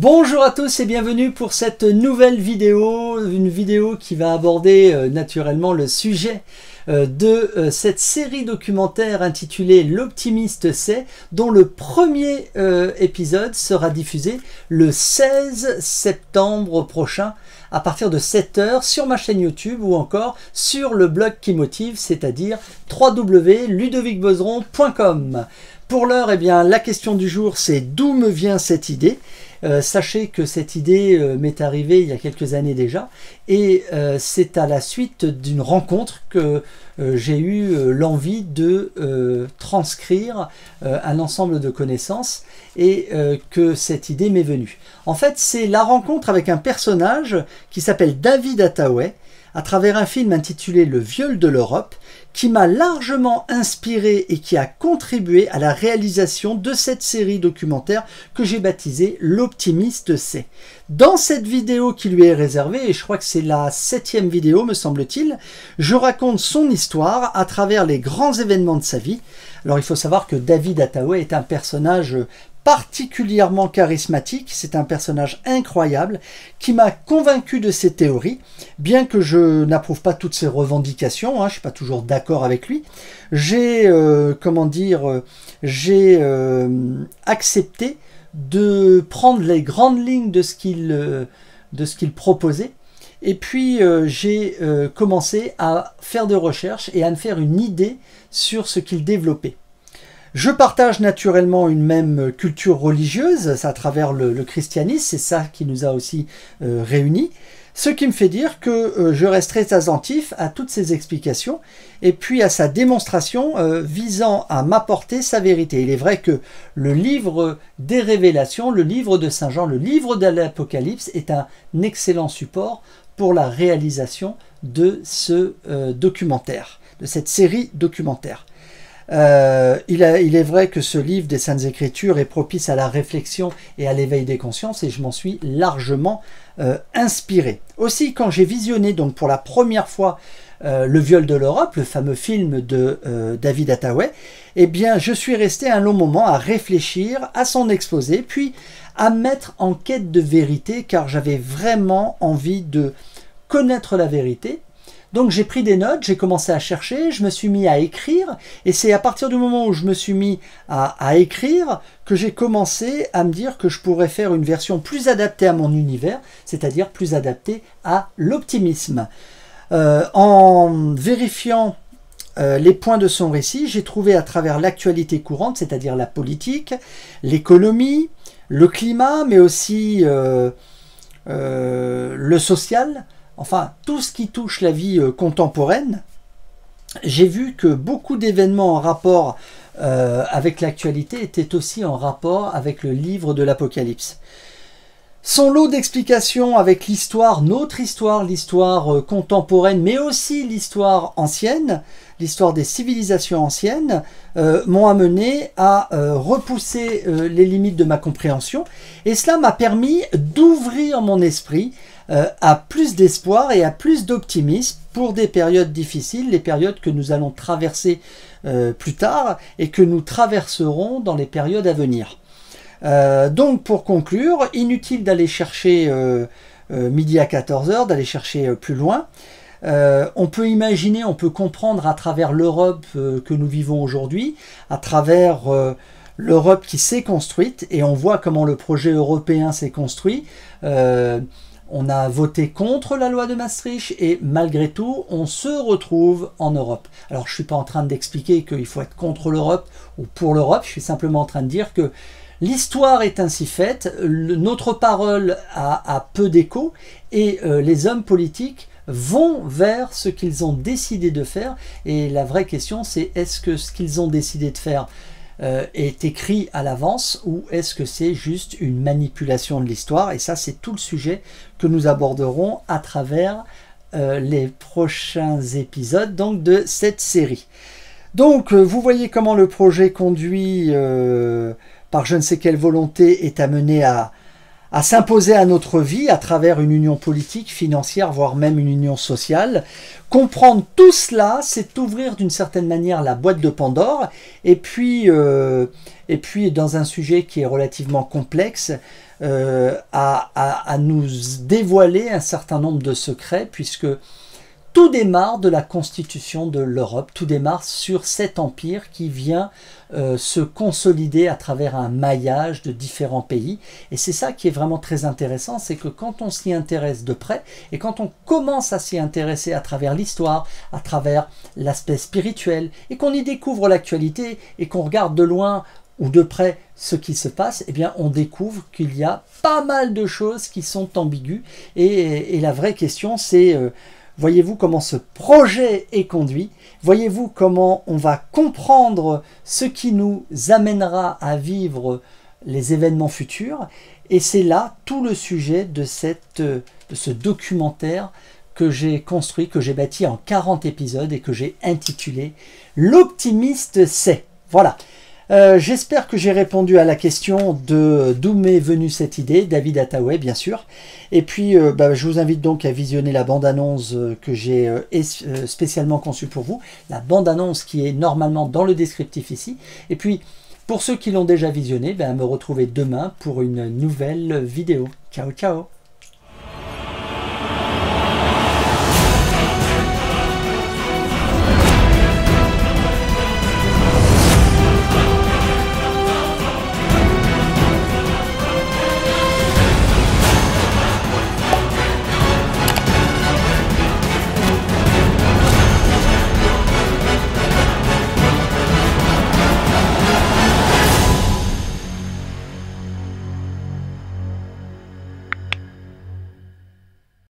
Bonjour à tous et bienvenue pour cette nouvelle vidéo, une vidéo qui va aborder euh, naturellement le sujet euh, de euh, cette série documentaire intitulée L'optimiste c'est, dont le premier épisode sera diffusé le 16 septembre prochain à partir de 7h sur ma chaîne YouTube ou encore sur le blog qui motive, c'est-à-dire www.ludovicbeuzeron.com. Pour l'heure, et eh bien, la question du jour, c'est d'où me vient cette idée euh, sachez que cette idée euh, m'est arrivée il y a quelques années déjà, et euh, c'est à la suite d'une rencontre que j'ai eu l'envie de transcrire un ensemble de connaissances et que cette idée m'est venue. En fait, c'est la rencontre avec un personnage qui s'appelle David Attaway, à travers un film intitulé Le viol de l'Europe, qui m'a largement inspiré et qui a contribué à la réalisation de cette série documentaire que j'ai baptisée L'Optimiste C. Dans cette vidéo qui lui est réservée, et je crois que c'est la septième vidéo me semble-t-il, je raconte son histoire à travers les grands événements de sa vie. Alors il faut savoir que David Attaway est un personnage particulièrement charismatique, c'est un personnage incroyable qui m'a convaincu de ses théories, bien que je n'approuve pas toutes ses revendications, hein, je ne suis pas toujours d'accord avec lui. J'ai, euh, comment dire, euh, j'ai euh, accepté de prendre les grandes lignes de ce qu'il de ce qu'il proposait. Et puis j'ai commencé à faire des recherches et à me faire une idée sur ce qu'il développait. Je partage naturellement une même culture religieuse, à travers le, christianisme, c'est ça qui nous a aussi euh, réunis, ce qui me fait dire que euh, je resterai très attentif à toutes ses explications et puis à sa démonstration euh, visant à m'apporter sa vérité. Il est vrai que le livre des révélations, le livre de Saint Jean, le livre de l'Apocalypse est un excellent support pour la réalisation de ce documentaire, de cette série documentaire. Euh, il, est vrai que ce livre des Saintes Écritures est propice à la réflexion et à l'éveil des consciences et je m'en suis largement euh, inspiré. Aussi, quand j'ai visionné donc pour la première fois euh, Le viol de l'Europe, le fameux film de David Attaway, eh bien, je suis resté un long moment à réfléchir à son exposé, puis à mettre en quête de vérité, car j'avais vraiment envie de connaître la vérité, donc j'ai pris des notes, j'ai commencé à chercher, je me suis mis à écrire, et c'est à partir du moment où je me suis mis à, écrire que j'ai commencé à me dire que je pourrais faire une version plus adaptée à mon univers, c'est-à-dire plus adaptée à l'optimisme. Euh, en vérifiant euh, les points de son récit, j'ai trouvé à travers l'actualité courante, c'est-à-dire la politique, l'économie, le climat, mais aussi euh, le social, enfin tout ce qui touche la vie euh, contemporaine, j'ai vu que beaucoup d'événements en rapport euh, avec l'actualité étaient aussi en rapport avec le livre de l'Apocalypse. Son lot d'explications avec l'histoire, notre histoire, l'histoire euh, contemporaine, mais aussi l'histoire ancienne, l'histoire des civilisations anciennes, m'ont amené à repousser les limites de ma compréhension. Et cela m'a permis d'ouvrir mon esprit à euh, plus d'espoir et à plus d'optimisme pour des périodes difficiles, les périodes que nous allons traverser euh, plus tard et que nous traverserons dans les périodes à venir. Euh, donc pour conclure, inutile d'aller chercher midi à 14h, d'aller chercher plus loin. on peut imaginer, on peut comprendre à travers l'Europe que nous vivons aujourd'hui, à travers l'Europe qui s'est construite, et on voit comment le projet européen s'est construit. On a voté contre la loi de Maastricht et malgré tout, on se retrouve en Europe. Alors je ne suis pas en train d'expliquer qu'il faut être contre l'Europe ou pour l'Europe, je suis simplement en train de dire que l'histoire est ainsi faite, notre parole a, peu d'écho et euh, les hommes politiques vont vers ce qu'ils ont décidé de faire. Et la vraie question c'est est-ce que ce qu'ils ont décidé de faire euh, est écrit à l'avance ou est-ce que c'est juste une manipulation de l'histoire Et ça, c'est tout le sujet que nous aborderons à travers euh, les prochains épisodes donc, de cette série. Donc, euh, vous voyez comment le projet conduit par je ne sais quelle volonté est amené à, à s'imposer à notre vie à travers une union politique, financière, voire même une union sociale. Comprendre tout cela, c'est ouvrir d'une certaine manière la boîte de Pandore. Et puis, euh, et puis dans un sujet qui est relativement complexe, euh, à, nous dévoiler un certain nombre de secrets, puisque tout démarre de la constitution de l'Europe, tout démarre sur cet empire qui vient euh, se consolider à travers un maillage de différents pays. Et c'est ça qui est vraiment très intéressant, c'est que quand on s'y intéresse de près et quand on commence à s'y intéresser à travers l'histoire, à travers l'aspect spirituel, et qu'on y découvre l'actualité et qu'on regarde de loin ou de près ce qui se passe, eh bien, on découvre qu'il y a pas mal de choses qui sont ambiguës. Et, la vraie question, c'est... Euh, Voyez-vous comment ce projet est conduit Voyez-vous comment on va comprendre ce qui nous amènera à vivre les événements futurs Et c'est là tout le sujet de, cette, de ce documentaire que j'ai construit, que j'ai bâti en 40 épisodes et que j'ai intitulé L'optimiste sait. Voilà, euh, j'espère que j'ai répondu à la question de d'où m'est venue cette idée, David Attaway bien sûr. Et puis euh, bah, je vous invite donc à visionner la bande-annonce que j'ai euh, spécialement conçue pour vous, la bande-annonce qui est normalement dans le descriptif ici. Et puis pour ceux qui l'ont déjà visionné, ben, me retrouver demain pour une nouvelle vidéo. Ciao ciao